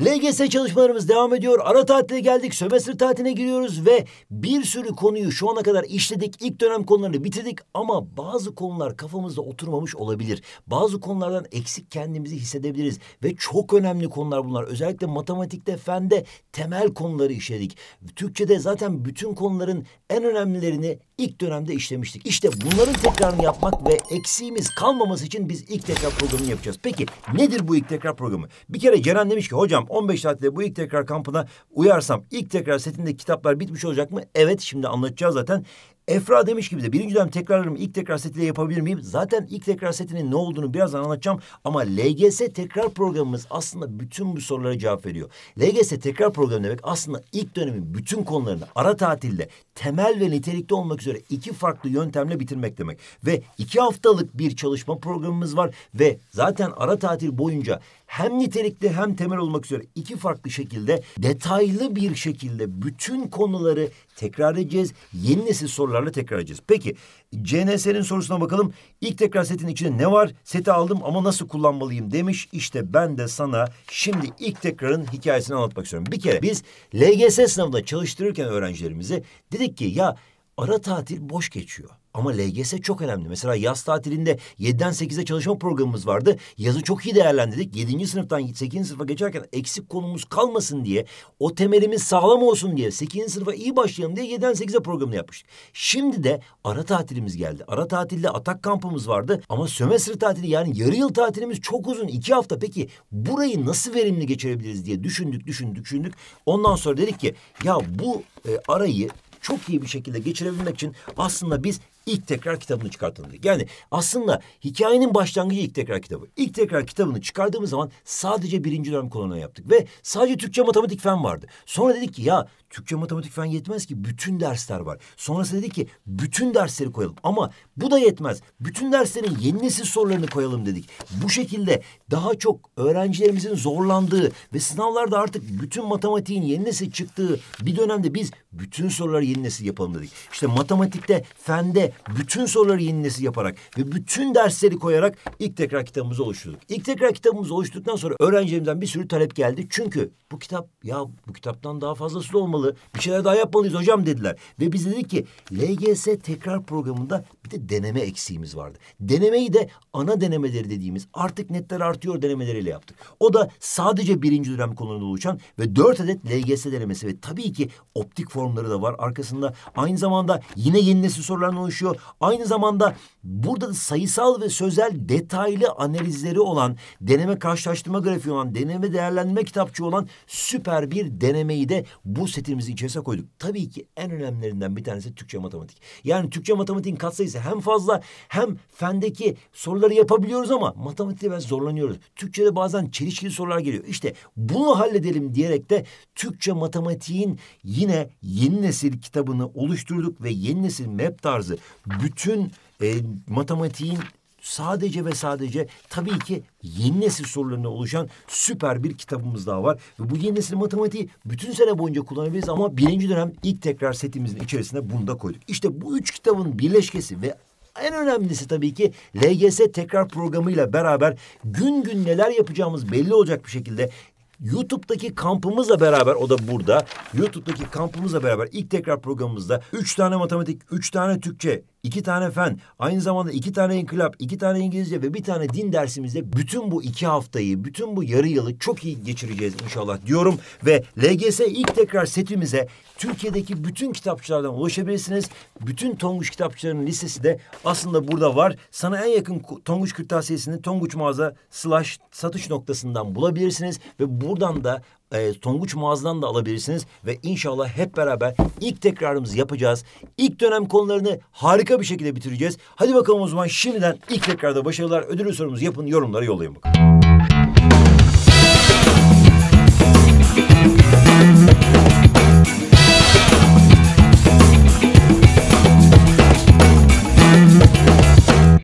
LGS çalışmalarımız devam ediyor. Ara tatile geldik. Sömestr tatiline giriyoruz ve bir sürü konuyu şu ana kadar işledik. İlk dönem konularını bitirdik ama bazı konular kafamızda oturmamış olabilir. Bazı konulardan eksik kendimizi hissedebiliriz ve çok önemli konular bunlar. Özellikle matematikte, fende temel konuları işledik. Türkçede zaten bütün konuların en önemlilerini ilk dönemde işlemiştik. İşte bunların tekrarını yapmak ve eksiğimiz kalmaması için biz ilk tekrar programını yapacağız. Peki nedir bu ilk tekrar programı? Bir kere Ceren demiş ki hocam 15 saatte bu ilk tekrar kampına uyarsam ilk tekrar setinde kitaplar bitmiş olacak mı? Evet şimdi anlatacağız zaten. Efra demiş ki bize birinci dönem tekrarlarımı ilk tekrar setiyle yapabilir miyim? Zaten ilk tekrar setinin ne olduğunu birazdan anlatacağım. Ama LGS tekrar programımız aslında bütün bu sorulara cevap veriyor. LGS tekrar programı demek aslında ilk dönemin bütün konularını ara tatilde temel ve nitelikte olmak üzere iki farklı yöntemle bitirmek demek. Ve iki haftalık bir çalışma programımız var ve zaten ara tatil boyunca hem nitelikte hem temel olmak üzere iki farklı şekilde detaylı bir şekilde bütün konuları tekrar edeceğiz. Yeni nesil sorular sorularla tekrar edeceğiz. Peki CNS'nin sorusuna bakalım. İlk tekrar setin içinde ne var? Seti aldım ama nasıl kullanmalıyım demiş. İşte ben de sana şimdi ilk tekrarın hikayesini anlatmak istiyorum. Bir kere biz LGS sınavında çalıştırırken öğrencilerimize dedik ki ya ara tatil boş geçiyor. Ama LGS çok önemli. Mesela yaz tatilinde 7'den 8'e çalışma programımız vardı. Yazı çok iyi değerlendirdik. 7. sınıftan 8. sınıfa geçerken eksik konumuz kalmasın diye, o temelimiz sağlam olsun diye, 8. sınıfa iyi başlayalım diye 7'den 8'e programını yapmıştık. Şimdi de ara tatilimiz geldi. Ara tatilde atak kampımız vardı ama sömestr tatili yani yarı yıl tatilimiz çok uzun. iki hafta. Peki burayı nasıl verimli geçirebiliriz diye düşündük, düşündük, düşündük. Ondan sonra dedik ki ya bu e, arayı çok iyi bir şekilde geçirebilmek için aslında biz ilk tekrar kitabını çıkartalım dedik. Yani aslında hikayenin başlangıcı ilk tekrar kitabı. İlk tekrar kitabını çıkardığımız zaman sadece birinci dönem kolonuna yaptık. Ve sadece Türkçe matematik fen vardı. Sonra dedik ki ya Türkçe matematik fen yetmez ki bütün dersler var. Sonrasında dedik ki bütün dersleri koyalım. Ama bu da yetmez. Bütün derslerin yeni nesil sorularını koyalım dedik. Bu şekilde daha çok öğrencilerimizin zorlandığı ve sınavlarda artık bütün matematiğin yeni nesil çıktığı bir dönemde biz bütün soruları yeni nesil yapalım dedik. İşte matematikte, fende, bütün soruları yenilesi yaparak ve bütün dersleri koyarak ilk tekrar kitabımızı oluşturduk. İlk tekrar kitabımızı oluşturduktan sonra öğrencilerimizden bir sürü talep geldi. Çünkü bu kitap ya bu kitaptan daha fazlası da olmalı. Bir şeyler daha yapmalıyız hocam dediler. Ve biz dedik ki LGS tekrar programında bir de deneme eksiğimiz vardı. Denemeyi de ana denemeleri dediğimiz artık netler artıyor denemeleriyle yaptık. O da sadece birinci dönem konularında oluşan ve dört adet LGS denemesi ve tabii ki optik formları da var arkasında. Aynı zamanda yine yeni nesil sorularla oluşuyor. Aynı zamanda burada da sayısal ve sözel detaylı analizleri olan deneme karşılaştırma grafiği olan deneme değerlendirme kitapçığı olan süper bir denemeyi de bu setimizin içerisine koyduk. Tabii ki en önemlilerinden bir tanesi Türkçe matematik. Yani Türkçe matematiğin katsayısı neredeyse hem fazla hem fendeki soruları yapabiliyoruz ama matematikte biraz zorlanıyoruz. Türkçe'de bazen çelişkili sorular geliyor. İşte bunu halledelim diyerek de Türkçe matematiğin yine yeni nesil kitabını oluşturduk ve yeni nesil map tarzı bütün e, matematiğin sadece ve sadece tabii ki yeni nesil sorularına oluşan süper bir kitabımız daha var. Ve bu yeni nesil matematiği bütün sene boyunca kullanabiliriz ama birinci dönem ilk tekrar setimizin içerisine bunu da koyduk. İşte bu üç kitabın birleşkesi ve en önemlisi tabii ki LGS tekrar programıyla beraber gün gün neler yapacağımız belli olacak bir şekilde YouTube'daki kampımızla beraber o da burada. YouTube'daki kampımızla beraber ilk tekrar programımızda üç tane matematik, üç tane Türkçe iki tane fen, aynı zamanda iki tane inkılap, iki tane İngilizce ve bir tane din dersimizde bütün bu iki haftayı, bütün bu yarı yılı çok iyi geçireceğiz inşallah diyorum. Ve LGS ilk tekrar setimize Türkiye'deki bütün kitapçılardan ulaşabilirsiniz. Bütün Tonguç kitapçılarının listesi de aslında burada var. Sana en yakın Tonguç kırtasiyesini Tonguç mağaza slash satış noktasından bulabilirsiniz. Ve buradan da e, Tonguç Muaz'dan da alabilirsiniz. Ve inşallah hep beraber ilk tekrarımızı yapacağız. İlk dönem konularını harika bir şekilde bitireceğiz. Hadi bakalım o zaman şimdiden ilk tekrarda başarılar. Ödülü sorumuzu yapın yorumlara yollayın bakalım.